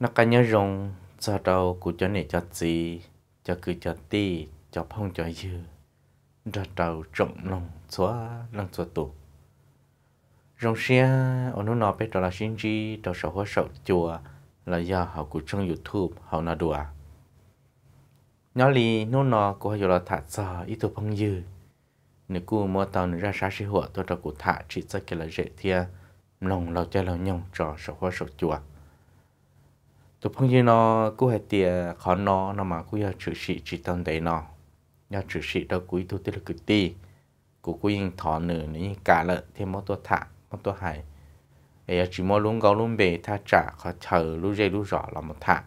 nó cả nhớ rồng cho đầu của cho này cho gì cho cứ cho ti cho phong cho dư cho đầu rộng lòng xóa lòng xóa tụ rồng xe ở nó nọ biết đó là sinh chi đó sầu hoa sầu chùa là do họ của trong youtube họ nó đùa nhỏ lì nó nọ của họ là thả sợ ít tụ phong dư nếu cô mua tàu nữa ra sáng sĩ hụa tôi cho cụ thả chỉ ra cái là dễ thia lòng lâu chơi lâu nhông cho sầu hoa sầu chùa tôi phong gì nó cứ hệ tiề khó nó nó mà cứ giờ chữ sĩ chỉ tâm đấy nó giờ chữ sĩ đâu cú thu tiết cực ti cú cú yên thọ nửa nên cả lợ thêm một một tô một ตัว thả một ตัว hải ấy chỉ mua luôn gạo luôn bể tha trả khó chờ lúc dễ lúc rõ là một thả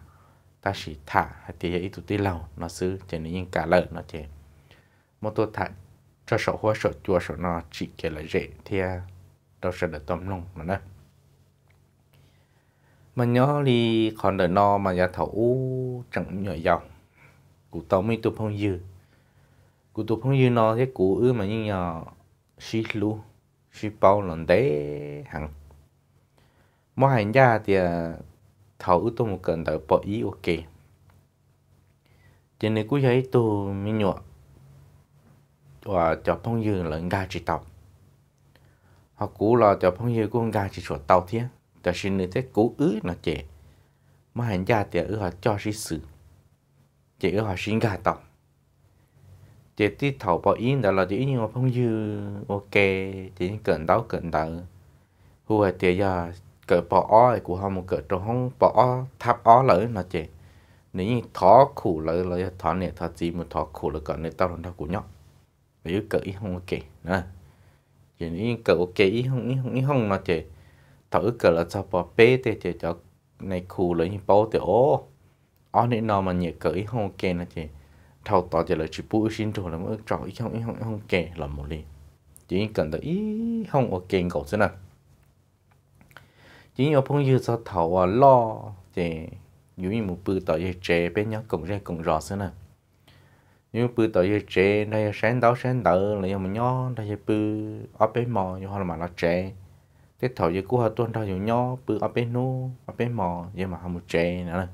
ta chỉ thả hay tiề ít tụi lâu nó xứ chỉ nên cả lợ nó một tô một ตัว thả cho sổ hoa sổ chua sổ nó chỉ kể là dễ thì à, đâu sẽ được tâm lòng mà nữa mà nhớ thì còn đời no mà nhà thấu chẳng nhỏ dòng cụ tao mi tụp không dư cụ tụp không dư no thế cụ ư mà như nhỏ xí lu xí bao lần đấy hẳn mỗi hành gia thì à, thấu tôi một cần đợi bỏ ý ok cho nên cứ thấy tôi mi nhọ và cho phong dư là ga chỉ tàu họ cũ là cho phong dư cũng ga chỉ chuột tàu thiên แต่ชินนึงเทกูอื้อนะเจมาหันยาเตียอื้อหาจอชิสือเจอื้อหาชินกาตองเจที่เถาปออินแต่เราจะอินยังพงยือโอเคเจนี่เกินเต้าเกินเต้าหัวเตียยาเกิดปออ้อยกูห้องเกิดตรงห้องปออ้อทับอ้อเลยนะเจนี่ทอขู่เลยเลยทอเนี่ยทอจีมันทอขู่เลยก่อนเนี่ยตอนนั้นกูเนาะ bây giờ cỡ ít không ok nè chỉ ít cỡ ok ít không ít không ít không nó chỉ thử cờ là cho bỏ bê thì chỉ cho này khu lấy những bao thì ô ở nơi nào mà nhiệt cởi không kề là chỉ thầu tỏ cho là chỉ bút xin rồi là mới chọn ý không ý không không kề là một liền chỉ cần tới ý không ok cậu thế nào chỉ ở phong như sao thầu à lo chỉ dụ như một bữa tỏ về trẻ bé nhớ cũng ra cũng rõ thế nào như bữa tỏ về trẻ đây sáng đó sáng là lấy một nhó đây bữa ở bên mò như họ là mà nó trẻ thế thầu giờ cú họ tuân ra dù nho bự ở bên nô ở bên mò giờ mà không một chè nữa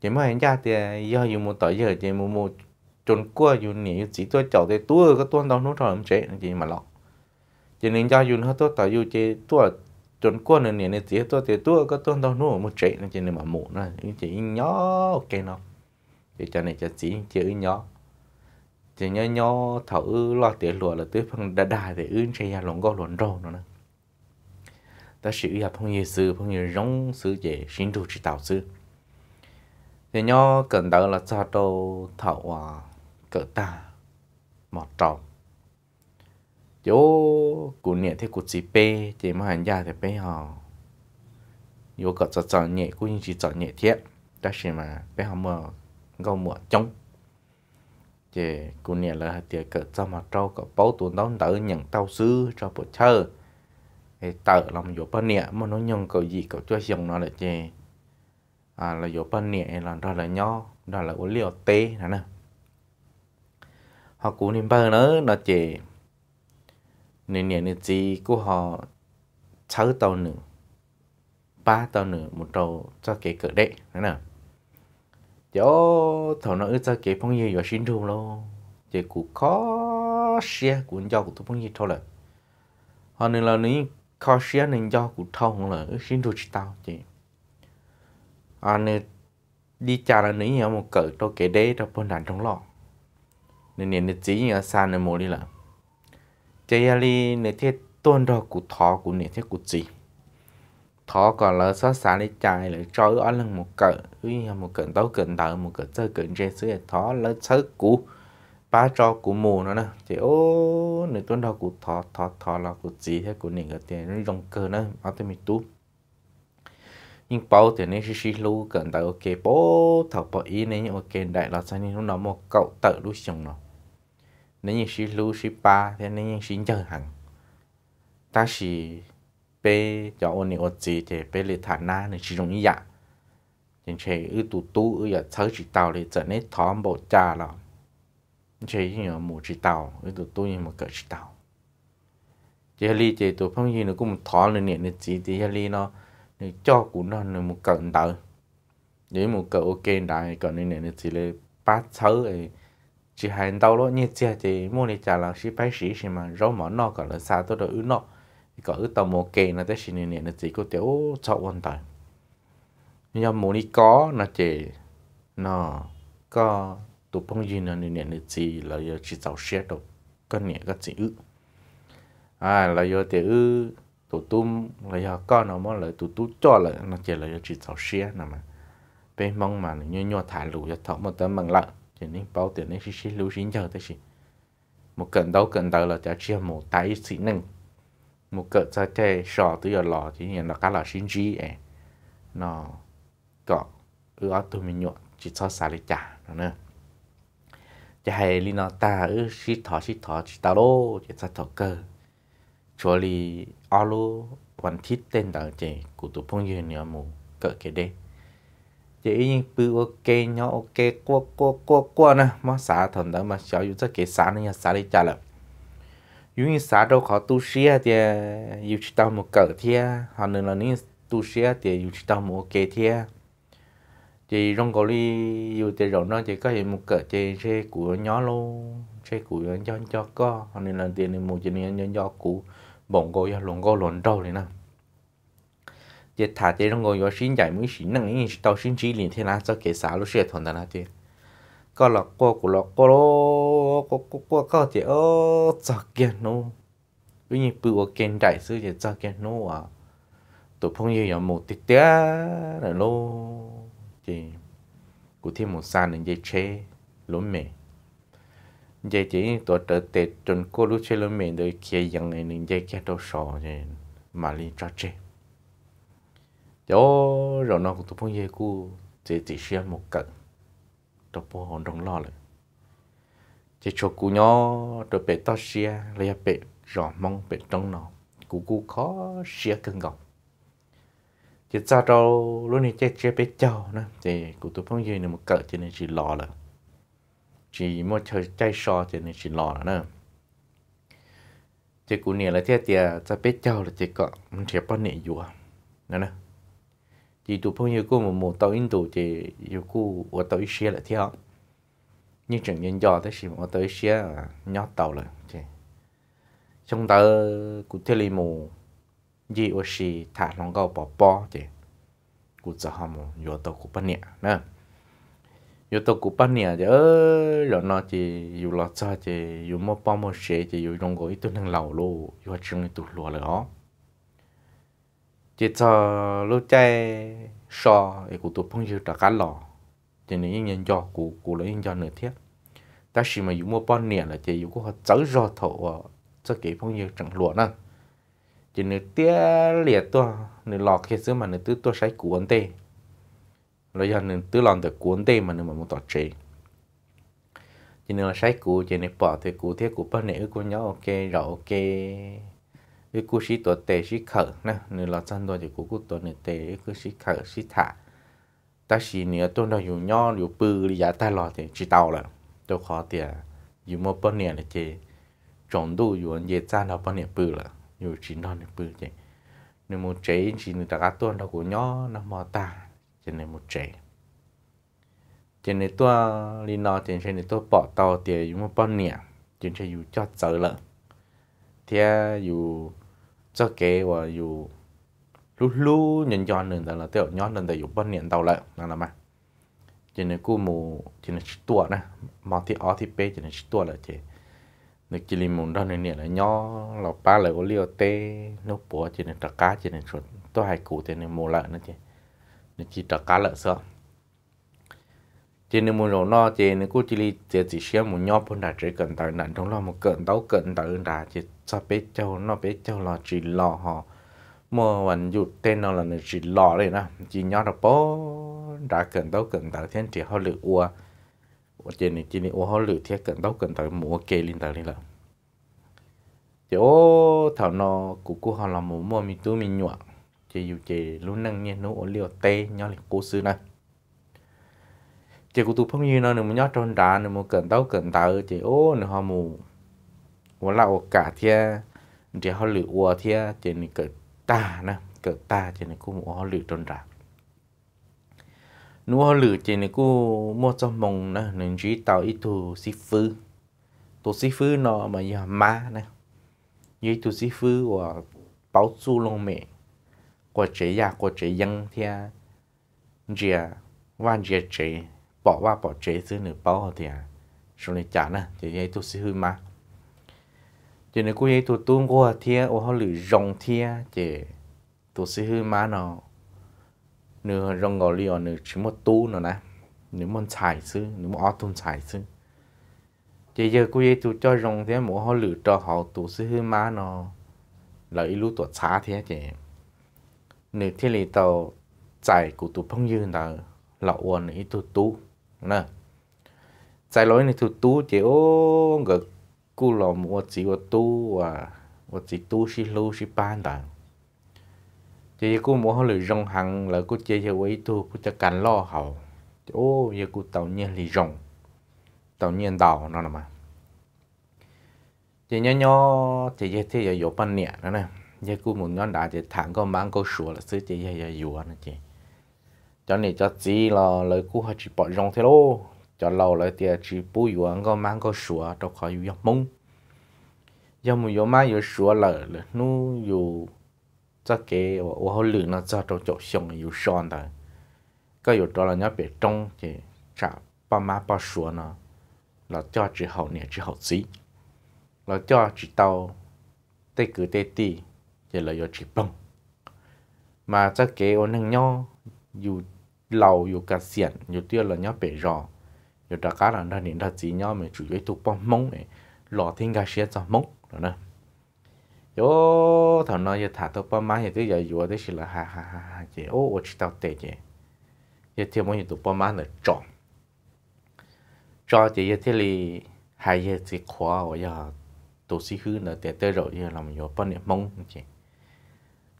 chỉ mà anh ra thì giờ dùng một tờ giờ chỉ mua mua chôn cua dùng nhỉ chỉ tôi chậu thì tôi có tuân đâu nó rồi không chè chỉ mà lọ chỉ nên ra dùng hết tôi tới dùng chỉ tôi chôn cua nữa nhỉ chỉ tôi thì tôi có tuân đâu nó một chè chỉ nên mà mù nữa chỉ nhỏ ok nó thì cho này cho chỉ chỉ nhỏ chỉ nhỏ nhỏ thầu lo tiền lụa là tới phần đà đài thì ưng chơi ra lồng go lồng rau nữa ta sử hợp phong như sư phong như rong sư dễ sinh đồ chỉ tạo sư thì nhớ cần đó là cho đồ thảo à cỡ ta mọt trầu chỗ cụ nhẹ thế cụ chỉ bê chỉ mà hành gia thì bê họ vô cỡ cho cho nhẹ cũng như chỉ cho nhẹ thiết ta chỉ mà bê họ mở gâu mở trống chỉ cụ nhẹ là tiệc cỡ cho mà trâu cỡ bao tuôn đó đỡ nhận tao sư cho bộ chơi thì tờ lòng dụ bên nè mà nó nhân cầu gì cầu cho xong nó là chê à, là dụ bên nè là đó là nho đó là uống liều tê nè nè họ cũng nên bơ nữa nó chê nên nè nên gì của họ sáu tàu nữa ba tàu nữa một đầu cho cái cỡ đệ nè chỗ thầu nó cho cái phong nhiêu vào xin thu luôn chỉ cụ khó xe cuốn cho của tôi phong nhiêu thôi là họ nên là những khó xía nên do cụ thông là xin đồ chị tao chị anh à, đi chà là nếu như một cỡ tôi kể đế đó bên đàn trong lọ nên nè chỉ như xa nên mua đi là chơi đi nè thế tuôn đó cụ thọ cụ nên thế cụ chỉ thọ còn là xóa xa đi chài lại trói ở lần một cỡ như một cỡ tao cỡ tao một cỡ chơi cỡ chơi sữa thọ là chơi cụ ba cho cụ mù nó nè thì ô nửa tuần đầu cụ thọ thọ thọ là cụ gì thế cụ nền cái tiền nó rong cơ nó ở tôi mình tú. nhưng bao thì nên xí lu gần tại ok bố thọ bỏ ý nên ok đại là sao nên nó nằm một cậu tự lu xong nó nếu như xí lu xí ba thì nên như xí chờ hẳn ta chỉ bê cho ôn này ôn gì thì bê lệ thả na nên chỉ dùng ý dạ thì chế ư tụ tú ư giờ dạ thớ chỉ tàu thì trở nên thọ bộ cha rồi chỉ nhờ một chỉ tàu cái tụi tôi nhưng mà cỡ chỉ tàu chỉ li chỉ tụi phong gì nó cũng một thọ lên nè nó chỉ chỉ li nó nó cho cũng nó nó một cận tờ với một cỡ ok đại cỡ nên nè nó chỉ là ba sáu ấy chỉ hai đầu đó như chỉ chỉ mua này trả là chỉ phải sĩ gì mà rau mỏ nó cỡ là xa tôi đó ứ nó cỡ ứ tàu một kề nó tới xin nè nó chỉ có tiểu cho quan tờ nhưng mà muốn đi có nó chỉ nó có tụ bông gì nữa nè nè chỉ là giờ chỉ tạo xe đâu cái nè cái chỉ ư à là giờ thì ư tụ tụm là giờ con nó mới là tụ tụ cho là nó chỉ là giờ chỉ tạo xe nè mà bên mong mà như nhau thả lũ giờ thọ một tấm bằng lợn thì nên bảo tiền nên chỉ chỉ lũ xí giờ thế chỉ một cận đầu cận đầu là cho chia một tay chỉ nâng một cận cho thế sò tới giờ lò thì hiện là cá là sinh chi ấy nó có ư ở tụi mình nhọ chỉ cho xả lấy trả nữa จะให้ลีนอตาเออชิดถอชิดถอชิตาโลจะสัตเกอร์ชัวลีอาลูวันทิศเต้นต่างเจกูตัวพงยืนเนื้อหมูเกิดเกเดจะยิ่งปือโอเคเนาะโอเคกัวกัวกัวกัวนะมาสาถมแต่มาเสียอยู่จะเกสานี่ยสาลิจ่าละยุ่งสาเราขอตูเชียเดียอยู่ชิตาหมูเกิดเทียหันหนึ่งเรานี่ตูเชียเดียอยู่ชิตาหมูโอเคเทีย chị rong cổ ly dù tiền rộng đó chị có hiện một cỡ chị xe của nhỏ luôn xe của cho cho có nên là tiền thì một chị nên nhân do cũ bổng cô do luồng cô luồng trâu này nè chị thả chị rong cổ do xin giải mới xin năng ý tao xin chỉ liền thế nào cho kể xả lúc xe thuần là chị có là cô của là cô lô có cô cô có chị ơ cho kia nó bây như bự kiện đại sư chị cho kia nó à tụi phong yêu một tí tía là luôn chị cụ thiên một sàn nên dây chế lỗ mề, dây chỉ tổ trợ tệ trần cô lúc chế lỗ mề đời kia dặn này nên dây kia đâu sò nên mà liên cho chế cho rồi nó cũng tụi phong dây cu chỉ chỉ xe một cận đâu bố hồn đồng lo lại chỉ cho cụ nhỏ rồi bé to xe lấy bé rõ mong bé trong nó cụ cụ khó xe cân gọng chỉ sao đâu lúc này chết chết bé cháu nữa thì cụ tôi phong dây này một cỡ cho nên chỉ lò là chỉ một chơi chơi so cho nên chỉ lò nữa thì cụ này là thế thì sẽ bé cháu là chỉ có mình sẽ bao nhiêu vừa nữa nè chỉ tụ phong dây cũng một một tàu in tụ thì yêu cụ ở tàu ít xe là thế nhưng chẳng nhân do thế à, thì một tàu ít xe nhỏ tàu là chỉ trong tàu cụ thể là một dì ô xì thả lòng gạo bỏ bỏ chứ cụ giờ họ muốn vô tàu cụ bán nhẹ nè vô tàu cụ bán nhẹ chứ rồi nó chỉ vô lọ cho chứ vô mua bao mua xe chứ vô trong gói tôi đang lầu lô vô trong tụt lúa lửa chỉ cho lúc chơi so thì cụ tụt phong yêu đã cá lò cho nên nhân cho cụ cụ lấy yên do nửa thiết ta chỉ mà dùng mua bao nhẹ là chỉ dùng có họ chở rò thổ cho cái phong yêu chẳng lúa nè chỉ nửa tia liệt tua nửa lọt khi xưa mà nửa tư tua sấy cuốn tê rồi giờ nửa tư lòn được cuốn tê mà nửa mà muốn tọt chế chỉ nửa là sấy cú chỉ nửa bỏ thì cú thế cú bao nửa cú nhỏ ok rồi ok cái cú sĩ tổ tê sĩ khở nè nửa lọt chân đôi thì cú cú tổ nửa tê cú sĩ khở sĩ thả ta chỉ nửa tôi đâu dùng nho dùng bự giá ta lọt thì chỉ tàu là tôi khó tiền dùng một bao nửa là chế trồng đủ dùng dễ dàng đâu bao nửa bự là nhiều chỉ non để bự chứ nên một chế chỉ người ta cá tuôn đâu của nhỏ nó mò ta cho nên một chế cho nên tua đi nó cho nên tua bỏ tàu thì dùng một bao nhẹ cho nên dùng cho sợ lợn thì dù cho kế và dù lúc lú nhân do nên là tiêu nhon nên tại dùng bao nhẹ tàu lợn là làm mà cho nên cú mù cho nên tua nè mò thì ó thì bê cho nên tua là chế nếu chỉ lì muốn đó nên nè là nhỏ là ba là có liều tê nước bỏ chỉ nên trả cá chỉ nên chuột tôi hay cụ thế nên mua lợn nữa chứ nên chỉ trả cá lợn sợ chỉ nên muốn rồi nó chỉ nên cứ chỉ lì chỉ chỉ xem muốn nhỏ phân đã chỉ cần tới nặng trong lo một cận tấu cận tới đã chỉ sao bé châu nó bé châu là chỉ lò họ mua vẫn dụ tên nó là chỉ lò đấy nè chỉ nhỏ là bố đã cận tấu cận tới thiên chỉ họ lựa ua này này ô hoa mùa linh là, ô thảo nó cụ cụ họ là một mua mình tu mình nhọ chỉ dù chỉ luôn nâng nhé nó ổn liệu tê nhó là cố sư này chỉ cụ tu phong như nó nửa nhót tròn đá nửa một cẩn tao cẩn tao chỉ ô nửa họ mù ổn là cả thia chỉ họ lựa ủa thia chỉ này cỡ ta nè cỡ ta chỉ này cụ mù họ lựa tròn đá nếu lử chỉ này cô mua cho mông nè nên chỉ tàu ít tu sĩ phư, tu sĩ phư nó mà giờ má nè như tu sĩ phư của bảo su long mẹ của chế ya của chế dân thì giờ van giờ chế bỏ qua bỏ chế xứ nữa bảo thì à số này chả nè thì như tu sĩ phư má, chỉ này cô như tu tu của thì ô họ lử rong thì chỉ tu sĩ phư má nó nửa rong gò liò nửa chỉ một tu nữa nè nửa muốn xài sư nửa món ớt xài sư chỉ giờ cô ấy tụ cho rong thế mỗi họ lựa cho họ tu sư hư má nó lợi lú tuột xá thế chị nửa thiên lý tàu chạy của tụ phong dư là lậu quần ít tụ tu nè chạy lối này tụ tu chỉ ô ngực cô lò mua chỉ ô tu à ô chỉ tu xí lưu xí ban đàng chị cô mua lì rong hàng là cô chơi chơi quấy tu cô chơi cắn lo hậu ô giờ cô tàu nhiên lì rong tàu nhiên đào nó là mà chị nhớ nhớ chị chơi thế giờ dỗ ban nhẹ nữa nè giờ cô muốn ngon đã chị thẳng con bán cô sủa là xứ chị giờ giờ dùa nè chị cho này cho chị là lời cô hay chỉ bỏ rong thế lô cho lâu lại thì chỉ bù dùa con bán cô sủa đâu khỏi dùa mông giờ mà dùa má dùa sủa là nu dùa cho cái ô hô lử nó cho trong chỗ xong yêu son thôi có yêu đó là nhớ bị trong thì trả ba má ba số nó là cho chỉ hậu nè chỉ hậu gì là cho chỉ tàu tê cứ tê tì thì là chỉ bông mà cho cái ô nâng nhau dù lâu dù cả xiển dù tiêu là nhớ bị rõ dù đã cá là nó nên là chỉ nhau mình chủ yếu tụ bông mông này lọ thiên gà xe cho mông rồi nè yo thằng nó giờ thả tôi bao má thì giờ vừa tới xí là ha ha ha ha chị ô ô chỉ tao tệ chị giờ thì mỗi tụi bao má nó tròn cho thì giờ thì li hai giờ thì khóa ở giờ tụi sĩ hư nó để tới rồi giờ làm giờ bao nhiêu mong chị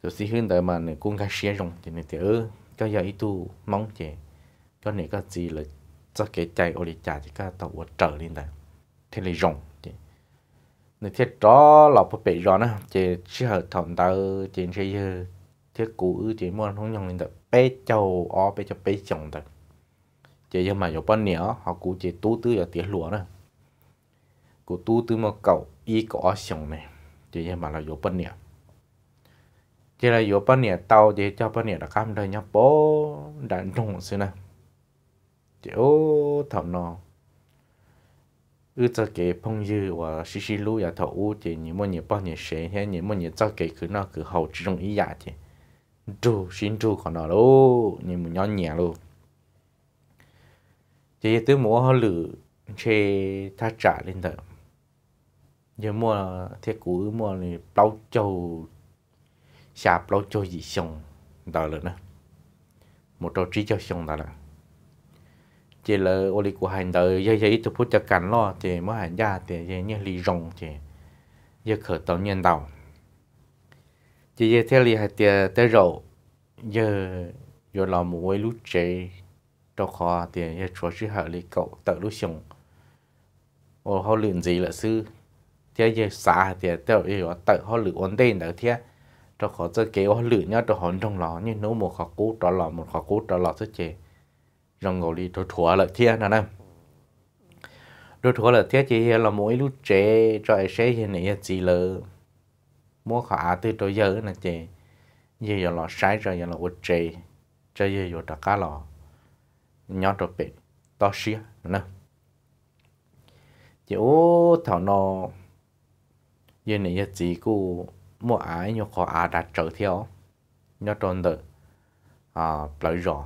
tụi sĩ hư nữa mà nó cũng cái xe rong thì nó để ơ cái giờ ít tu mong chị cho này cái gì là cho cái chạy ô đi chạy thì cái tàu trở lên đây thì là rong chị nên thiết đó là phải bị rõ nữa chỉ chỉ hợp thằng ta chỉ chỉ ờ, thiết cũ chỉ muốn không nhận lên được bé châu ó bé châu bé chồng được chỉ nhưng mà nhiều bao nhiêu họ cũ chỉ tu tư ở tiếng lúa nữa cũ tu tư mà cậu y có chồng này chỉ nhưng mà là nhiều bao nhiêu chỉ là nhiều bao nhiêu tàu chỉ cho bao nhiêu là cam đời nhá bố đàn trùng xưa nè chỉ ô thầm nó ư cho cái phong dư và xí xí lú ya thầu u thì những môn những bao nhiêu sẽ hay những môn những cho cái cứ nó cứ hậu chỉ trong ý giả thì chú xin chú còn đó lô những môn nhỏ nhẹ lô thì từ mua họ lử chê tha trả lên đó giờ mua thế cũ mua này bao châu xà bao châu gì xong đó là nữa một trò trí cho xong đó là chỉ là ô li của hành đời dây dây từ phút cho cắn lo thì mới hành ra thì dây như lì rồng thì dây khởi tàu nhân đạo, chỉ dây theo lì hai tiền tới rậu giờ giờ là một cái lũ trẻ cho khó thì giờ chúa sư hạ lì cậu tự lũ sùng ô họ luyện gì là sư thế giờ xã thì tự giờ tự họ luyện ổn định đó thế cho khó chơi kế họ luyện nhau cho họ trong lò như nấu một khó cú cho lò một khó cú cho lò rất chế rong ngồi đi rồi thua là thiệt nè nè rồi thua là thiệt chỉ là mỗi lúc trẻ rồi sẽ hiện này chỉ là mua khả từ tôi giờ nè chị như giờ là sai rồi giờ là quật trẻ chơi giờ giờ đặt cả lò nhỏ rồi bị to xía nè chị ô thảo nó giờ này chỉ cô mua ái nhau khó à đặt trở theo nhau trọn tự à lợi rồi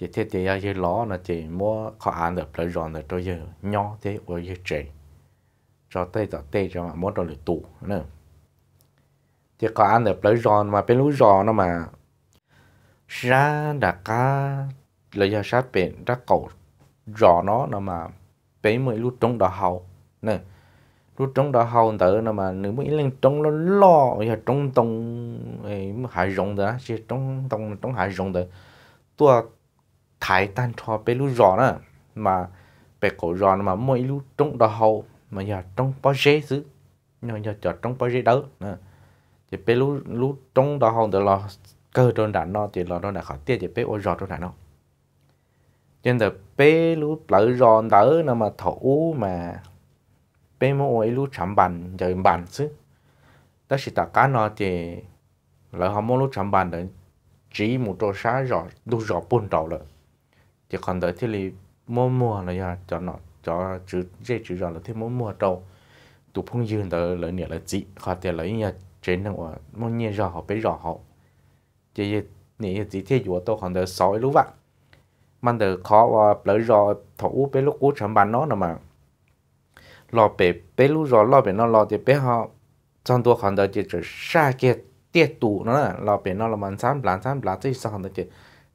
chỉ thế thì ai dư ló nó thì mua khó ăn được lợi ròn được tôi giờ nhỏ thế ở dư trẻ cho tê cho tê cho mà muốn rồi được tủ nữa thì khó ăn được lợi ròn mà bên lúa ròn nó mà ra đã cá lợi giờ sát bên ra cầu rò nó nó mà bên mới lúa trống đỏ hậu nữa lúa trống đỏ hậu tự nó mà nếu mới lên trống nó lo giờ trống tông ấy hại rộng đó chứ trống tông trống hại rộng đó tua thái tan cho bé lú rõ nữa mà bé cổ rõ mà mỗi lú trong đó hậu mà giờ trong bao dễ chứ nhờ giờ chờ trong bao dễ đỡ nữa thì bé lú lú trong đó hậu thì lo cơ đơn đạn nó thì lo đơn đạn khỏi tiếc thì bé ô rõ đơn đạn nó nên là bé lú lỡ rõ đỡ nữa mà thổ mà bé mỗi lú chạm bàn giờ bàn chứ đó là tất cả nó thì lỡ họ mỗi lú chạm bàn đấy chỉ một trò sáng rõ đủ rõ buồn đầu rồi chỉ còn đợi thì lì mua mua là giờ cho nó cho chữ dễ chữ rồi là thế mua mua đâu tụ phong dương tới lợi nhẹ là chị họ tiền lợi nhẹ trên năng của mua nhẹ rồi họ biết rõ họ chỉ nhẹ chỉ thế dụ tôi còn đợi sói lúc vậy mình đợi khó và lợi rồi thủ bấy lúc cú chẳng bàn nó nữa mà lo bể bấy lúc rõ lo bể nó lo thì bấy họ trong tôi còn đợi chỉ chữ xa kia tiết tụ nó là lo bể nó là mình sáng làm sáng làm thì sao còn đợi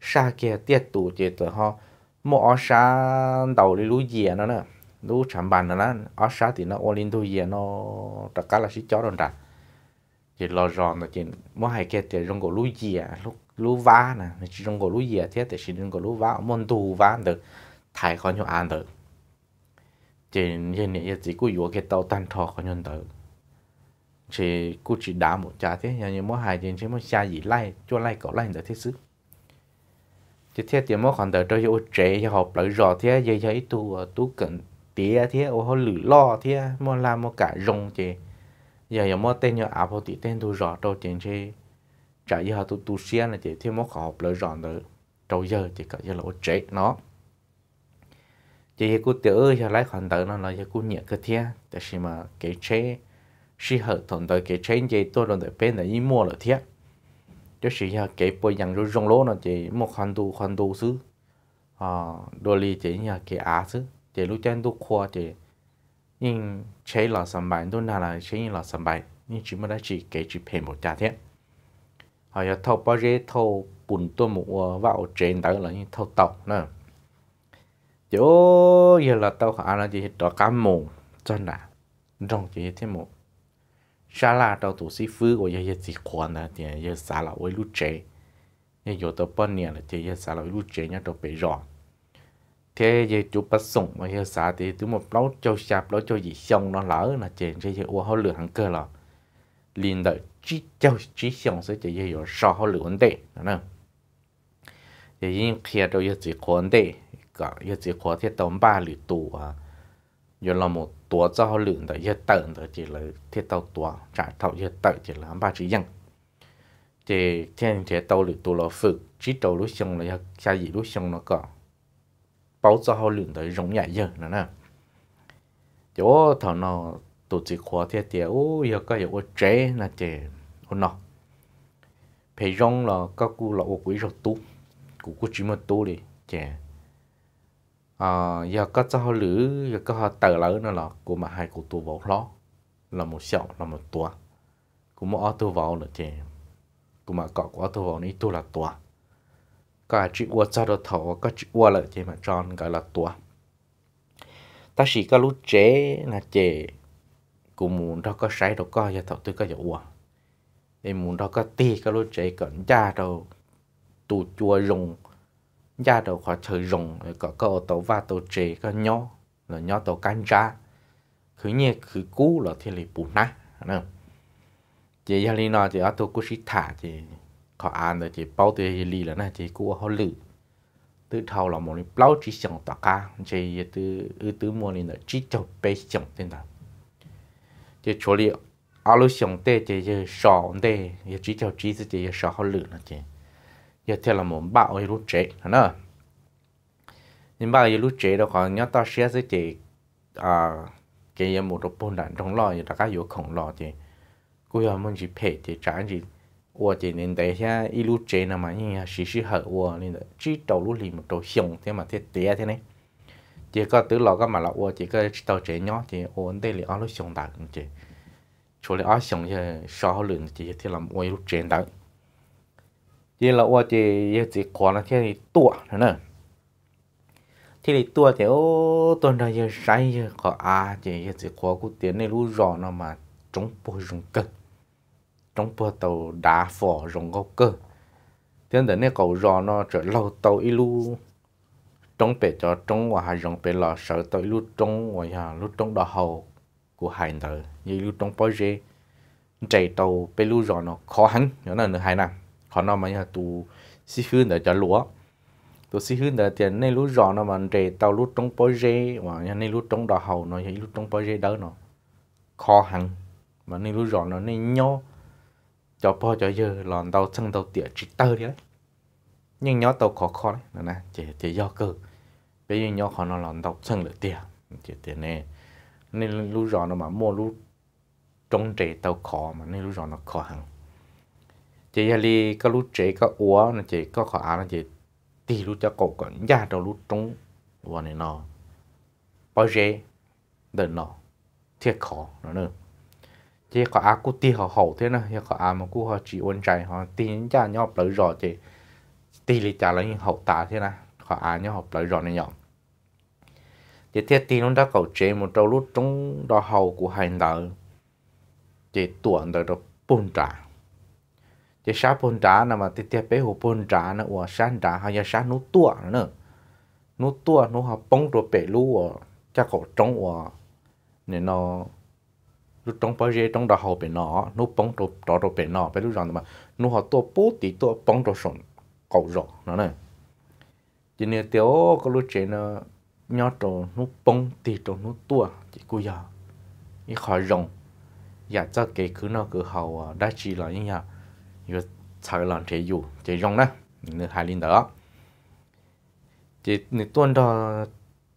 sa kia tiết tù chế tờ ho mò sa đầu đi lũ dìa nó nè lú chạm bàn nó nè ó sa thì nó ôn lên đôi dìa nó tất cả là xí chó đồn ra, chỉ lo giòn là chỉ mỗi hai kia tiết trong cổ lú dìa lũ lú vá nè chỉ trong cổ lũ dìa thế thì chỉ trong cổ lú vá môn tù vá được thay khó nhau ăn được chỉ như này chỉ cứ vừa cái tàu tan thọ khó nhau được chỉ cứ chỉ đá một trái thế như mỗi hai chỉ mỗi xa gì lai cho lai cậu lai được thế xứ chỉ thế thì mỗi khoản đầu cho yêu trẻ cho học lại rõ thế giờ giờ ít tu tu cần tía thế ô họ lử lo thế mua làm mua cả rong chị giờ giờ mỗi tên nhớ áp à, họ tí tên tu rõ đâu tiền chứ trả giờ tu tu xe là chị thế mỗi khoản học lại rõ nữa trâu giờ chị cả giờ là ô trẻ nó chị cô tiểu ơi giờ lấy khoản đầu nó là giờ cô nhẹ cái thế tại vì mà cái trẻ sĩ hợp thuận tới cái trẻ chị tôi luôn tới bên là im mua là thế cho sĩ nhà kế bồi dặn rồi rong lố nó chỉ một khoan tu khoan tu xứ à ờ, đồ lì chỉ nhà kế á xứ chỉ lúc trên tu khoa chỉ nhưng chế là sản bài tu nào là chế là sản bài nhưng chỉ mới chỉ kế chỉ một trả thế họ ờ, giờ thâu bao giờ thâu bùn tu một ờ, vào trên đó là những thâu tàu nữa chỗ giờ là tàu khả là chỉ đó cá mù cho nà trong chỉ thế một xa là đầu tổ sĩ phứ của giờ chỉ khoan là thì giờ xả là với lút chế giờ giờ tao bao nhiêu là thì giờ xả là với lút chế nhá tao bị rõ thế giờ chú bắt sủng mà giờ xả thì tụi một lấu cho sạp lấu cho gì xong nó lỡ là chèn thế giờ ô hao lửa hàng cơ là liền đợi chỉ cho chỉ xong sẽ chỉ giờ sau hao lửa vấn đề nữa giờ yên kia đâu giờ chỉ khoan đấy, cả giờ chỉ khoan thế tao ba lửa tù à giờ là một ตัวเจ้าลื่นแต่เยอะเติมแต่จีเลยเทียเต้าตัวจ่ายเท่าเยอะเติมจีเลยบ้าจียังจีเทียนเทียเต้าหรือตัวเราฝึกจีเต้ารู้ชงเลยชาหยีรู้ชงแล้วก็เป้าเจ้าลื่นแต่รงใหญ่เยอะนะนะโย่ถอนอตัวจีขวาเทียเตียวโอ้ยก็อย่าว่าเจ๊นะเจอุ่นนอเพยงเราก็กูเราอวกวิรตุกูกูจีมันตุเลยเจ à giờ có cho họ lữ giờ có họ tờ lỡ nó là của mà hai của tu vỗ lo là một sẹo là một tua của một ô tu vỗ là chè của mà cọ của ô tu vỗ này tu là tua cả chữ ua cho đồ thầu có chữ ua lại thì mà tròn gọi là tua ta chỉ có lúc chế là chè của muốn đó có sai đâu có giờ thầu tôi có giờ ua em muốn đó có ti có lúc chế cẩn cha đâu tu chùa dùng gia đầu khó chơi rồng có cơ tổ tô và tổ chế có nhỏ là nhỏ tổ can ra cứ nhẹ cứ cú là thì lì bù na nè chị gia lì nó chị ở tổ cú sĩ thả chị khó ăn rồi chị bao tiêu lì là nè chị cú họ lử từ thầu là một bao chỉ sống tất ca chị từ ừ, từ mua nên là chỉ cho bé sống tên là chị chỗ li alo sống tê chị sò tê chỉ cho chỉ chỉ sò họ lử là chị giờ thì là muốn bao ấy lúc chế hả nè nhưng bao ấy lúc chế đó còn nhớ tao xé sẽ chỉ à cái em một bộ đạn trong lò thì đã có yếu khổng lò thì cô giờ mình chỉ phải thì trả chỉ 我今年底下一路追呢嘛，人家时时和我呢的，只走路里么都凶的嘛，这跌的呢。这个对老个嘛了，我这个知道这鸟的，我那里阿路凶大的，除了阿凶些少人，这些天了我一路追到。chỉ là qua chỉ chỉ khó là thiên thì tua thế nè thiên thì tua thì ô tuần này giờ sai giờ khó à chỉ chỉ khó cũng tiền này lú rõ nó mà chống bôi dùng cơ trong bờ tàu đá phỏ rồng gốc cơ tiến đến này cầu rõ nó trở lâu tàu ít lu trong bể cho trong ngoài hải rồng bể lò sợ tàu ít lu trong ngoài hải lu trong đò hầu của hai nợ như lu trong bói rê chạy tàu bể lu rõ nó khó hắn nhớ là nửa hai năm khó nó mà nhà tu xí hư để cho lúa tu xí hư để tiền này lúa giò nó mà rề tàu lúa trong bó rê này lúa trong đỏ hầu nó hay lúa trong bó đó nó khó hẳn mà này lúa giò nó này nhó cho bò cho giờ lòn tàu chân tàu tiệt chỉ tơ đấy nhưng nhó tàu khó khó đấy nè chỉ chỉ do cơ bây giờ nhó khó nó lòn tàu chân lửa tiệt chỉ tiệt này nên lúa giò nó mà mua lúa trong trẻ tàu khó mà nên lúa giò nó khó hẳn chị giờ đi có lúc chế có úa là chị có khó ăn chị tì lúc cho cổ còn nhà đầu lúc trống vào này nọ bao giờ đợt nọ thiệt khó nó nữa chị có ăn cú tì họ hậu thế nè giờ có ăn mà cú họ chỉ uốn chạy họ tì nhà nhỏ lợi rồi chị tì lì trả lấy hậu tá thế nè có ăn nhau hợp lợi rồi này nhỏ chị thiệt tì nó đã cầu chế một đầu lúc trống đo hậu của hành đạo chị tuần đợt đó bùn trả จะชาปนจานะมาติเตียเป้หูปนจานะอัวชานจาหายาชานุตัวเนอะนุตัวนุหาปงตัวเปรู้อ่ะจะเขาจงอ่ะเนี่ยเนาะลูกจงปะเยจงดาเขาเป็นเนาะนุปงตัวต่อตัวเป็นเนาะไปรู้จักมานุหาตัวปูตีตัวปงตัวสนเก่าจ่อนั่นเองจีเนี่ยเตียวก็รู้เจนะยอดตัวนุปงตีตัวนุตัวจีกูยาอีขอรงอยากจะเกยคือเนาะคือเขาได้จีหรอยังไง 이거 차을란 제유 제정나 네 할린다 제네 돈다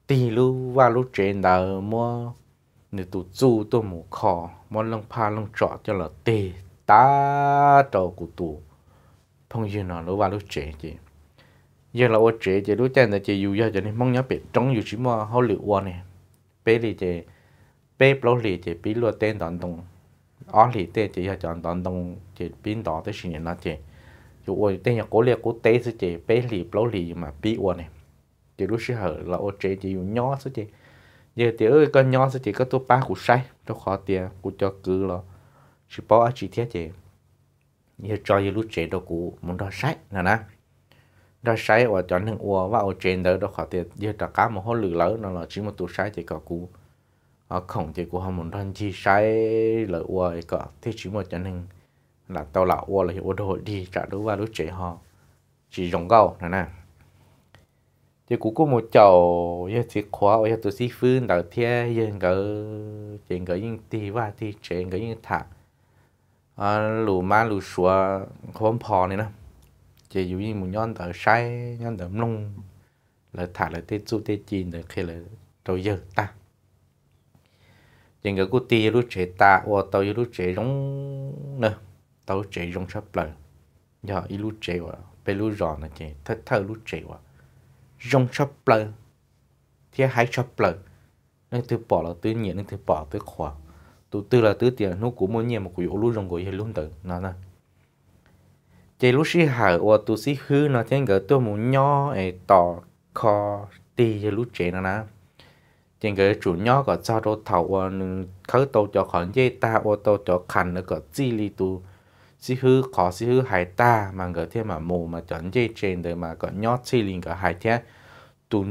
티루 와루 젠다 뭐 네또 주도 뭐커 뭔랑 파랑 쩌 절라 때 따도 구도 평균은 로 와루 젠지 giờ là ô trễ chỉ đối chân là chỉ dù giờ cho nên mong nhớ bị trong dù chỉ mà hậu liệu quan này bé thì chỉ bé lâu thì chỉ bị lo tên tận tùng ở lì tê chỉ là chọn đón đông chỉ biến đó tới sinh nó chỉ chú ôi tên nhà cố liệt cố tế sẽ chỉ lì lâu lì mà bị ua này chỉ lúc sẽ là ô chế chỉ nhỏ sẽ giờ thì ơi con nhỏ sẽ chỉ có tôi ba của sai nó khó tiền của cho cứ là chỉ bảo ở chỉ thiết giờ cho giờ lúc chế đâu cũ muốn đó sai nè nè đó sai ở chọn thằng ua và ở trên đó đó khó tiền giờ ta cá một hôn lử lớn nó là chỉ một tụ sai thì có cũ Ờ, khổng thì của họ muốn thân chi sai lời ua có thế chỉ một chân hình là tao là ua là ua đồ đi trả đối với lúc trẻ họ chỉ rồng gạo này nè thì cũng có một chậu như thế khóa ở tôi sĩ phương đầu tiên dân cái chuyện cái những tí và thì chuyện cái những thả à lù ma lù xua không phò này nè chỉ dụ như một nhon tờ sai nhon tờ nung là thả là tê chu tê chi rồi khi là đầu giờ ta chỉ người cụ ti lúc chế ta ô tàu lúc chế rong nè tao chế rong sắp lờ giờ ít lúc chế quá bây lúc rõ nè chị thật thơ lúc chế quá rong sắp lờ thì hai sắp lờ nên từ bỏ là từ nhẹ nên từ bỏ từ khóa từ từ là từ tiền nó cũng muốn nhẹ mà cũng lúc rong của hết luôn từ nè nè chỉ lúc xí hở hoặc tu xí hư nó chỉ người tôi muốn nhỏ ấy tỏ kho ti lúc chế nó nè trên cái chủ nhỏ có cho đồ thầu ờ, khởi tàu cho khỏi dây ta ô tô cho khăn nó có chi li tu si hư khó si hư hải ta mà ngờ thế mà mù mà chọn dễ trên đời mà có nhỏ chi linh có hải thế tu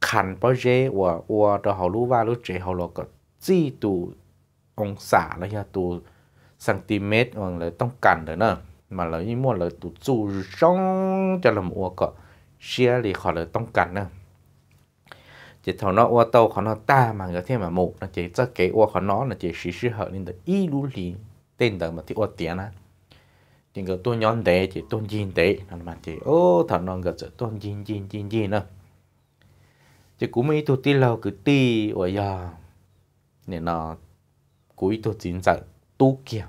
khăn bao dây và và đó họ lú va lú chế họ lo có chi tu ông xã là ya tu cm hoặc là tông cản đấy nữa mà lấy mua là tu chu trong cho là mua có xia thì họ là tông cản nữa chỉ thằng nó qua tàu khó nó ta mà người thêm mà một là chỉ cho cái qua khó nó là chỉ sử sĩ hợp nên được ý lũ lì tên đó mà thì qua tiền á chỉ người tôi nhón tế chỉ tôi nhìn tế mà chỉ ô thằng nó người sợ tôi nhìn nhìn nhìn nhìn nữa chỉ cũng mấy tôi tin lâu cứ ti ở giờ nên nó cuối tôi chính sợ tu kia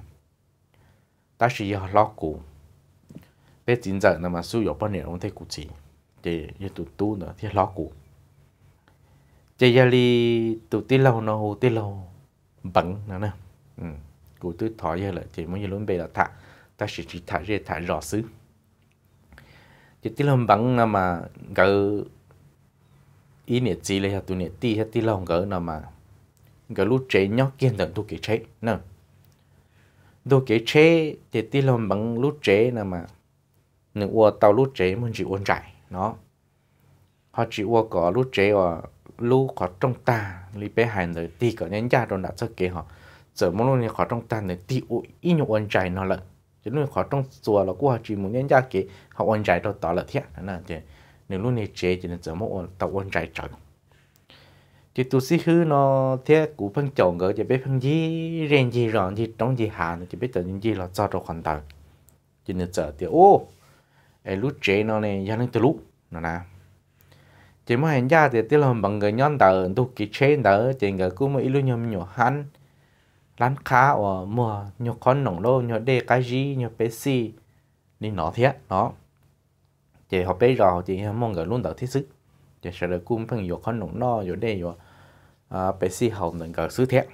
ta sử dụng lo cụ bé chính sợ là mà suy yếu bao nhiêu ông thấy cụ chỉ để như tụt tu nữa thì lo cụ chơi gia li tụ tí lâu nó hồ tí lâu bẩn nữa nè ừ, cụ tôi thọ giờ là chỉ muốn giờ luôn về là thả ta chỉ chỉ thả ra thả rõ xứ chỉ tí lâu bắn là mà gỡ ý niệm gì là tụi niệm tí hay tí lâu gỡ là mà gỡ lúc chế nhóc kiên tận tôi kể chế nè tôi kể chế thì tí lâu bắn lúc chế là mà nếu ua tàu lúc chế mình chỉ uốn trải nó họ chỉ ua có lúc chế và lu có trong ta lý bé hài nơi ti có nhân gia rồi đã sơ kế họ giờ mỗi lúc khó trong ta nơi ti u ít nhiều ôn trái nó lận chứ lúc khó trong chùa là qua chỉ muốn nhân gia kế họ ôn trái đâu tỏ là thiệt là chứ nếu lúc này chế thì giờ mỗi ôn tao ôn trái trời thì tu sĩ hư nó thế cụ phân chồng gỡ chỉ biết phân gì riêng gì rồi gì trong gì hà chỉ biết tự những gì là do đâu còn tờ Chứ nên giờ thì ô ấy lúc chế nó này do nên từ lúc nó nào chỉ mới hiện ra thì tiêu hồn bằng người nhon tờ tu kỳ trên tờ chỉ người cứ mới lúc nhom nhổ hắn lăn khá ở mùa nhổ con nồng đô nhổ đê cái gì nhổ bé si đi nó thế đó, chỉ họ bé rò chỉ mong người luôn tờ thiết sức chỉ sợ được cung phân nhổ con nồng đô nhổ đê nhổ à, bé si hồng đừng cờ sứ thế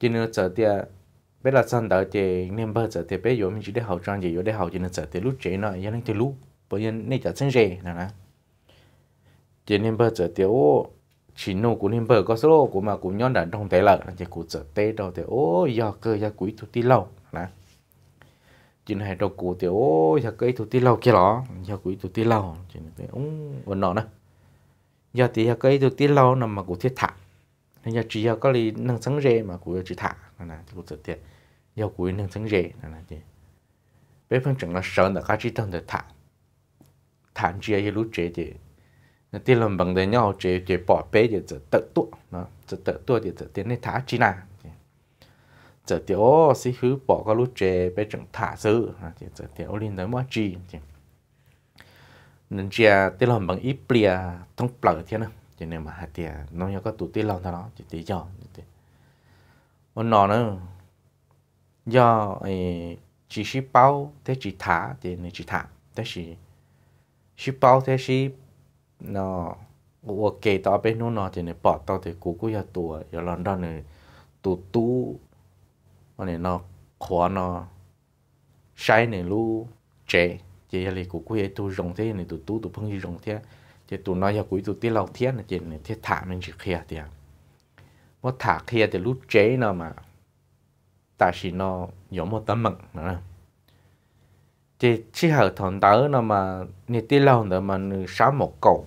chỉ nữa giờ thì à, bây là dân tờ chỉ nên bây giờ thì bây giờ mình chỉ để hậu trang chỉ để hậu chỉ nên giờ thì lúc chế nó giờ nên thì lúc bây giờ nên giờ chân rề nè nè chỉ nên bơ giờ tiêu chỉ nô cũng nên bơ có số của mà cũng nhon đã trong tế lợn chỉ cũng giờ tế đâu thì ô do cơ do quý thu tí lâu nè chỉ này đâu của thì ô do cây thu tí lâu kia đó do quý thu tí lâu chỉ này ông vẫn nọ nè do thì cây thu tí lâu nằm mà cũng thiết thả nên do chỉ do có lý năng sáng rề mà cụ chỉ thả nè cụ giờ tiền giờ quý năng sáng rề nè thì bé phân chừng là sợ là các chị thân được thả thả chỉ là lúc chế thì 那第轮本的鸟这这宝贝就这得多，那这得多就这点那它去哪？这条是去宝个路这被整塔子，那就这条里那么去，人家第轮本一变通不了天了，就那么还点，侬要个土地浪它了，就得叫，对，我哪呢？要诶，只是包，但是塔，但是塔，但是是包，但是。nó của tao bên nó nó thì này bỏ tao thì cố cố ya tua ya lần này tu tu này nó khó nó sai này lu trẻ chỉ là cố cố ya tu rong thế này tu tu tu phong gì rong thế à. chỉ tu nó ya cuối tu tiết lâu thiết này chỉ này thiết thả mình chỉ kia thì mà thả kia thì lu trẻ nó mà ta chỉ nó giống một tấm mực nữa chỉ chỉ hở thuận tớ nó mà nhiệt tí lâu nữa mà nữ sáng một cổ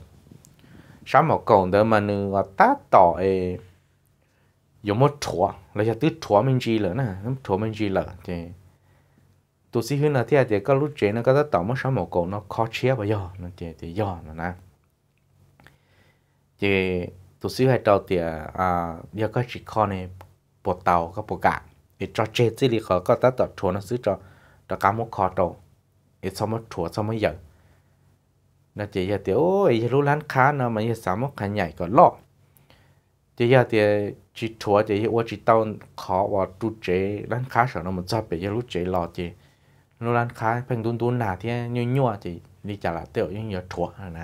sáu một cổ nữa mà nữ gọi tá tỏ ê dùng một chùa lấy cho tứ chùa mình chi lỡ nè chùa mình chi lỡ thì tôi xin hướng là thế thì có lúc chế nó có tất tỏ một sáu một cổ nó khó chia bao giờ nó thì thì do nó nè thì tôi xin hai trâu thì à giờ có chỉ con này bộ tàu có bộ cả thì cho chế chỉ là có tất tỏ chùa nó xứ cho cho cá một khó trâu เอสมถั่วสมยังนะเจียเตียวโอ้ยจะรู้ร้านค้านะมันจะสามารถขยายก็ล่อเจียเตียจีถั่วเจียว่าจีเต้าขอว่าดูเจร้านค้าสอนมันจะไปยรู้เจรอเจรู้ร้านค้าเพ่งดุนดุนหนาเที่ยั่วยั่วเจีนี่จะละเตียวยังเยอะถั่วนะ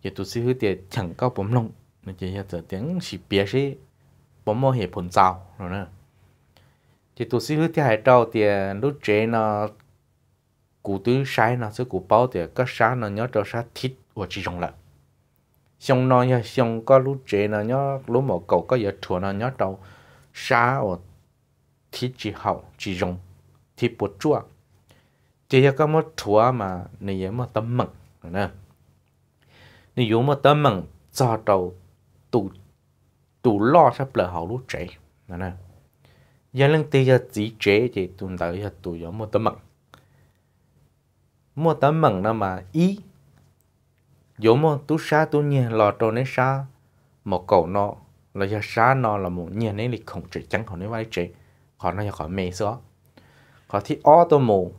เจียตุซื้อเตียฉังก็ผมลงนะเจียเตียเตียงสีเปียใช่ผมมองเห็นผลเจ้าเนาะเจียตุซื้อเตียหายเจ้าเตียรู้เจเนาะ cụ tướng sai nó sẽ cụ bao thì các sáng nó nhớ cho sáng thịt của chị dùng lại xong nó xong có lúc chế nó nhớ lúc một cậu có giờ chùa đâu sáng ở thịt chị hậu chị dùng thịt bột chua chỉ có một chùa mà này giờ một tấm mực nè này dùng một tấm mực cho đầu tụ tụ lo sắp lỡ hậu lúc chế nè giờ lần tiền giờ chỉ chế thì tụi tới giờ tụi giống một tấm mực mua tấm mẩn nó mà ý dỗ mô tú xa tú nhẹ lo trâu nên xa một cầu nó là do xa nó là một nhẹ nế lịch không chỉ chẳng khỏi nế vai trị khỏi nó khỏi mê xó khỏi thì o tô mù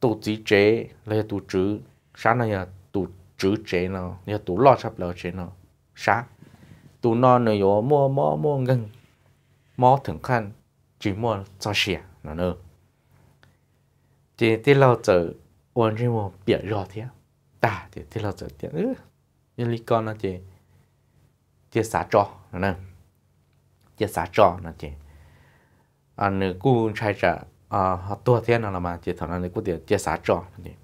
tụ chỉ chế là do tụ chữ xa nó là tụ chữ chế nó là tụ lo sắp lò chế nó xa tụ nó nó dỗ mua mua mua ngân mua thường khăn chỉ mua cho xẻ nó nữa thì tí lâu chờ 我这我别热天，大的天了这天，呃，因为讲那这，这啥招呢？这啥招那这，啊，你古拆着啊，多天了嘛，这头那你古的这啥招那这，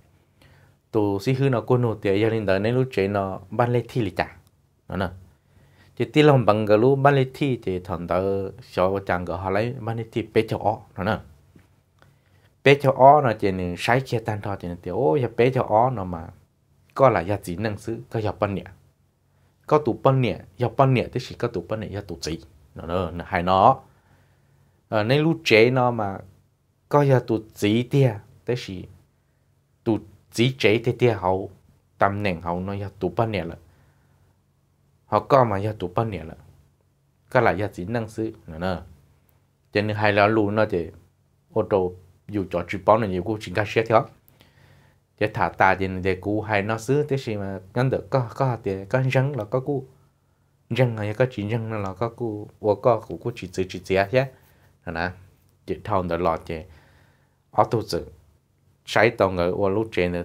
都是去那古弄的，要领导那路这那办嘞体里家，呢，这地龙 bằng 个路办嘞体这同到小张个下来办嘞体别着哦，呢。bé cho ó nó chỉ nên sai kia tan thọ chỉ nên tiểu ô giờ bé cho ó nó mà có là giờ chỉ năng sự có giờ bận nhẹ có tụ bận nhẹ giờ bận nhẹ tức là có tụ bận nhẹ giờ tụ gì nó đó nó hay nó ở ờ, nơi lúc chế nó mà có giờ tụ gì tiê tức là tụ gì chế tia tia hậu tâm nền hậu nó giờ tụ bận nhẹ là họ có mà giờ tụ bận nhẹ là có là giờ chỉ năng sự nó đó cho nên hay là luôn nó chỉ ô tô dù cho chỉ bảo này nhiều cũng chỉ cái xe thiếu để thả ta thì để cũ hay nó xứ thế gì mà ngăn được có có thì có răng là có cũ răng hay có chỉ răng là có cũ và có cũ cũng chỉ chỉ chỉ chỉ thế nè chỉ thâu được lọt thì ở tu sự sai tàu người và lúc trên là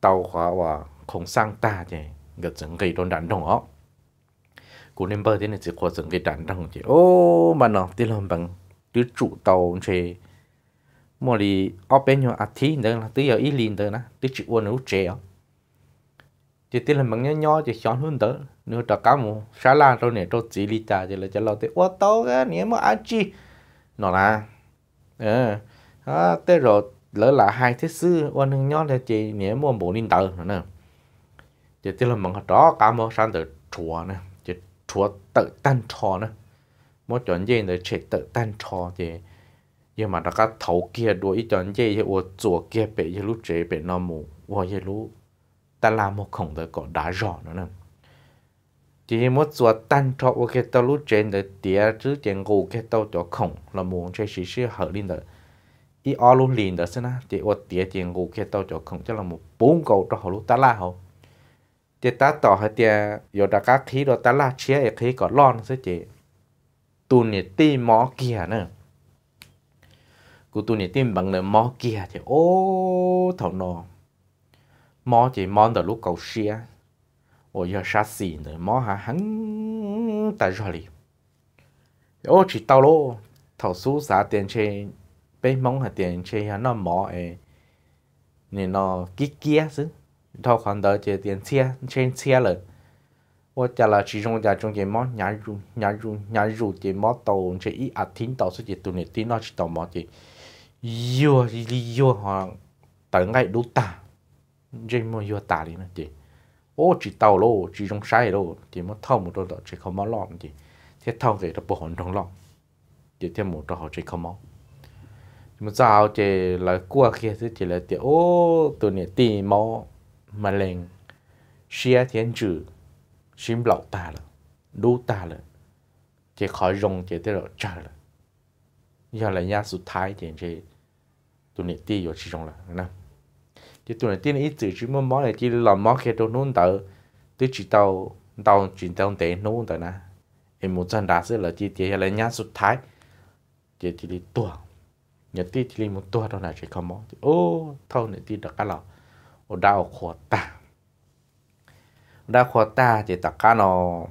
tàu hóa và không sang ta thì người chuẩn bị đón đạn đồng ó, cú nên bơ thế này chỉ có chuẩn bị đạn đồng thì ô mà nó thì làm bằng đứa trụ tàu chơi mà đi ở bên nhau ăn thịt nữa là tự giờ ít liền tới nè tự chịu uốn nấu trẻ chỉ tiếc là mình nhỏ nhỏ chỉ chọn hơn tới nữa đó cá mù xá la rồi nè rồi chỉ lì ta chỉ là chỉ lo tới ô tô cái nè mà ăn chi nó là ờ à tới rồi lỡ là hai thế sư uống nướng nhỏ là chỉ nè mà bổ linh tới nữa chỉ tiếc là mình đó cá mù sang tới chùa nè chỉ chùa tự tan trò nè mỗi chuyện gì để chỉ tự tan trò chỉ nhưng mà nó cá thấu kia đuổi ít chọn dễ cho ở chỗ kia bể cho lúc chế bể nó mù ô cho lúc ta làm một không tới có đá rõ nữa nè chỉ một chỗ tan cho ô cái tao lúc chế để tía chứ chèn gù cái tao chỗ không là muốn chơi xí xí hở lên rồi ý ở luôn liền đó xem na thì ở tía chèn gù cái tao chỗ không chắc là một bốn cầu cho họ lúc ta la hậu thì ta tỏ hay tía giờ đã cá khí đó ta la chia cái khí có lon sẽ chế tu này ti mỏ kia nữa cụ tụ này tiêm bằng là mò kia thì ô thầu nọ mò chỉ mò từ lúc cầu xia ôi giờ sát xì nữa mò hả hắn tại rồi đi ô chỉ tao lô thầu số giá tiền chơi bên mong hả tiền chơi hả nó mò ấy nên nó kia kia chứ thầu khoản đó chơi tiền xe chỉ trong chơi xe rồi 我家了其中家中间毛伢肉伢肉伢肉的毛刀，这一阿听到是这多年的那是刀毛的。yo li yo họ tận ngay đủ ta chỉ mua yo ta đi nữa chị ô chỉ tàu lô chỉ trong sai lô chỉ mất thâu một đôi đó chỉ không máu lọm chị thế thâu cái đó bộ hòn trong lọm chỉ thêm một đôi đó chỉ không máu mà sao chị là qua kia thì chị là chị ô tụi này tì máu mà lên xia thiên chữ xin lậu ta rồi đủ ta rồi chỉ khỏi rong chỉ tới rồi trả rồi giờ là nhà số thái thì chị tụi nít tí rồi chỉ trong là nè thì tụi nít tí này ít chữ chỉ muốn món này chỉ làm món kia đồ nôn tờ tôi chỉ tàu tàu chỉ tàu tế nôn tờ nè em muốn chân đá sẽ là chỉ tiếc là nhát sụt thái thì thì đi tua nhật tí thì một tua đó là chỉ có món thì ô thâu nít tí được cả lọ ở đau khổ ta đau khổ ta thì tất cả nó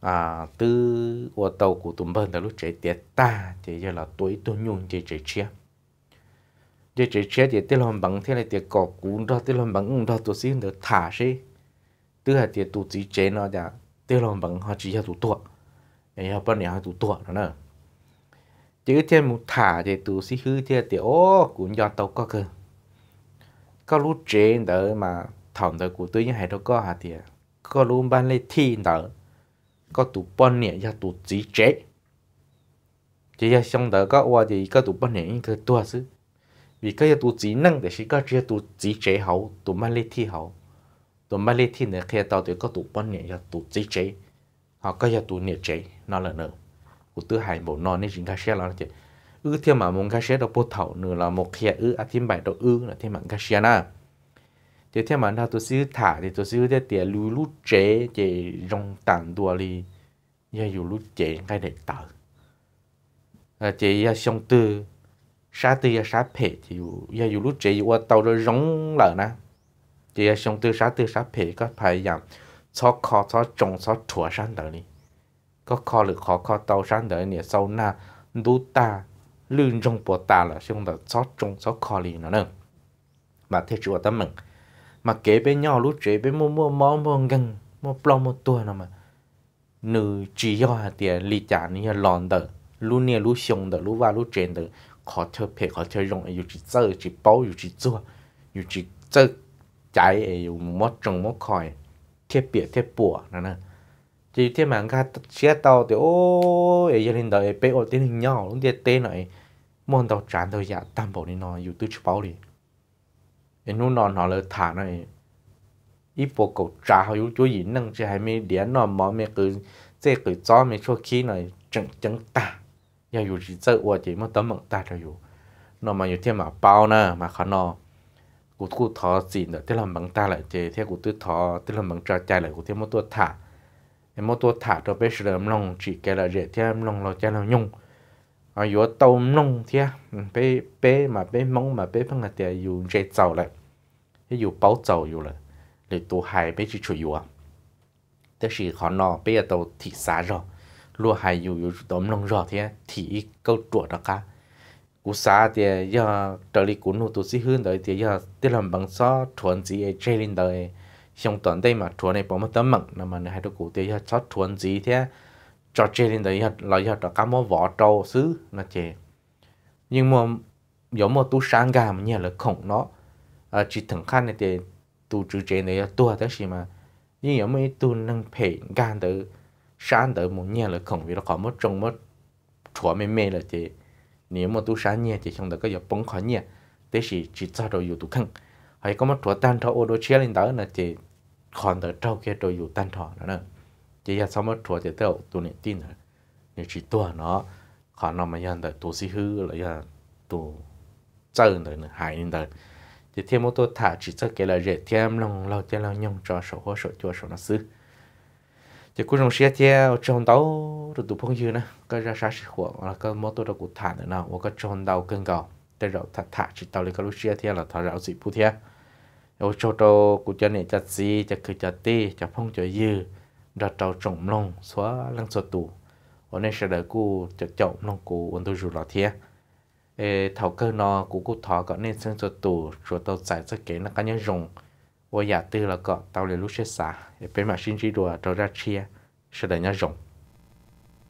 à từ ô tàu của tụi mình từ lúc chạy tiệt ta thì giờ là tuổi tôi nhung chạy chạy chia giờ chỉ chết thì tiêu hòn bằng thế này thì cỏ cún đó tiêu hòn bằng cũng đó tôi xin được thả xí tức là thì tụt chỉ chế nó là tiêu hòn bằng họ chỉ cho tụt tuột ngày họ bên này họ tụt tuột nó nè chứ thế một thả thì tụt xí hư thế thì ô cũng do tàu có cơ có lúc chế đỡ mà thỏng đỡ của tôi như hay đâu có hà thì có lúc ban lên thi đỡ có tụt bên này do tụt chỉ chế chỉ là xong đỡ có qua thì có tụt bên này cơ tua xí vì cái tu chỉ năng để chỉ có cái tu chỉ chế hậu tu mà lấy thi hậu tu mà lấy thi này khi tao thì có tu bón nhẹ cho tu chỉ chế họ có cái tu nhẹ chế nó là nữa của tư hai bộ non nên chính cái xe là thế ư thiên mà muốn cái xe đó bút thảo nữa là một khi ư à thêm bài đó ư là thêm mạng cái xe na thì thiên mạng ta tu sư thả thì tu sư để tiền lưu lút chế chế rong tàn đua đi giờ dù lút chế cái để tạo chế xong tư sa tư sa phê thì ya dù chế chị qua tàu rồi rong lợ na chị ya xong tư sa tư sa phê có phải giảm cho khó cho trồng cho thua sẵn đỡ đi có khó lực khó khó tàu sẵn đỡ nè sau na đu ta lươn trong bộ ta là xong đỡ cho trồng cho khó lì nó nữa mà thế ở tâm mừng mà kế bên nhau lúc chế bên mua mua mò mua gần mua plo mua tua nó mà nữ chỉ do tiền lì chán như lòn đỡ lúc nè lúc xong đỡ lúc vào lúc trên đỡ khó chơi phải khó chơi rong yêu chỉ chơi chỉ bao yêu chỉ chua yêu chỉ chơi trái yêu mất trồng mất khỏi thiết bịa thiết bùa nữa nè chỉ thiết mà ga chia tàu thì ô ấy gia đình đời bé ô tiếng nhau luôn tiệt tê này muốn tàu tràn tàu dạ tam bộ đi nó yêu tư chỉ bao đi em nu nó nó lời thả này ít bộ cầu trà họ yêu chúa gì năng chỉ hay mấy đĩa nó mỏ mấy cứ chơi cứ cho mấy chỗ khi này chẳng chẳng ta nhà dù chỉ sợ của chỉ mất tấm mộng ta cho dù nó mà nhiều thêm mà bao nè mà khó nó cụ cụ thọ xin nữa thế là bằng ta lại chế thế cụ tư thọ thế là bằng trò trai lại cụ thêm một tua thả em một tua thả cho bé sờ em long chỉ cái là dễ em long lo chạy là nhung ở chỗ tàu long thế bé bé mà bé mong mà bé bằng cái dù dễ giàu lại cái dù bao giàu dù lại để tụ hại bé chỉ chủ yếu à thế thì khó nó bé tàu thị xã rồi lúa hay dù dù đom lòng rõ thì thì câu chuột đó cả cú xa thì giờ trở đi cú nô tụ sĩ hơn đời thì giờ tức làm bằng xó chuẩn gì ấy chơi lên đời xong tuần đây mà chuẩn này bỏ mất tấm mực là mà hai đứa cú thì giờ xó chuẩn gì thế cho chơi lên đời giờ là giờ đó cả món vỏ trâu xứ là chè nhưng mà giống một tú sáng gà mà nhờ là khổng nó à, chỉ thẳng khăn này thì tu chữ chơi này tua tới gì mà nhưng giống mấy tu nâng phê gan tới sáng tới một nhà là không vì nó có mất trông mất chua mê mê là thì nếu mà tu sáng nhà thì xong đó có giờ bóng khó nhà thế thì chỉ cho đồ dù tu khăn hay có một chua tan thọ ô đồ chia lên đó là thì còn tới trâu kia đồ dù tan thọ nữa chỉ là sau mất chua thì tao tu niệm tin rồi nếu chỉ tua nó còn nó mà nhận được tu sĩ hư là giờ tu chơi tới nữa hại lên tới thì thêm một tôi thả chỉ cho cái là rẻ thêm lòng lâu thêm lòng nhông cho sổ hô sổ chua sổ nó xứ thì cũng trong xe thế trong đầu rồi tụ phong dư nè ra sát sĩ của là cái mô tô đó của thả nữa nào cái trong đầu cân cầu để rồi thả thả chỉ tàu cái lúc xe thế là thả rau gì phụ thế rồi cho cho của cho này chặt gì chặt cứ chặt phong chặt dư ra tàu trồng lông xóa lăng xóa tủ ở nên sẽ đợi cô chặt chồng lông của ôn tôi dù là cơ nó của cô thọ có nên xóa tủ rồi tàu giải ra kế là cá nhân 我也对了个到了路些啥，也别嘛心知多，找点吃，是的，那种。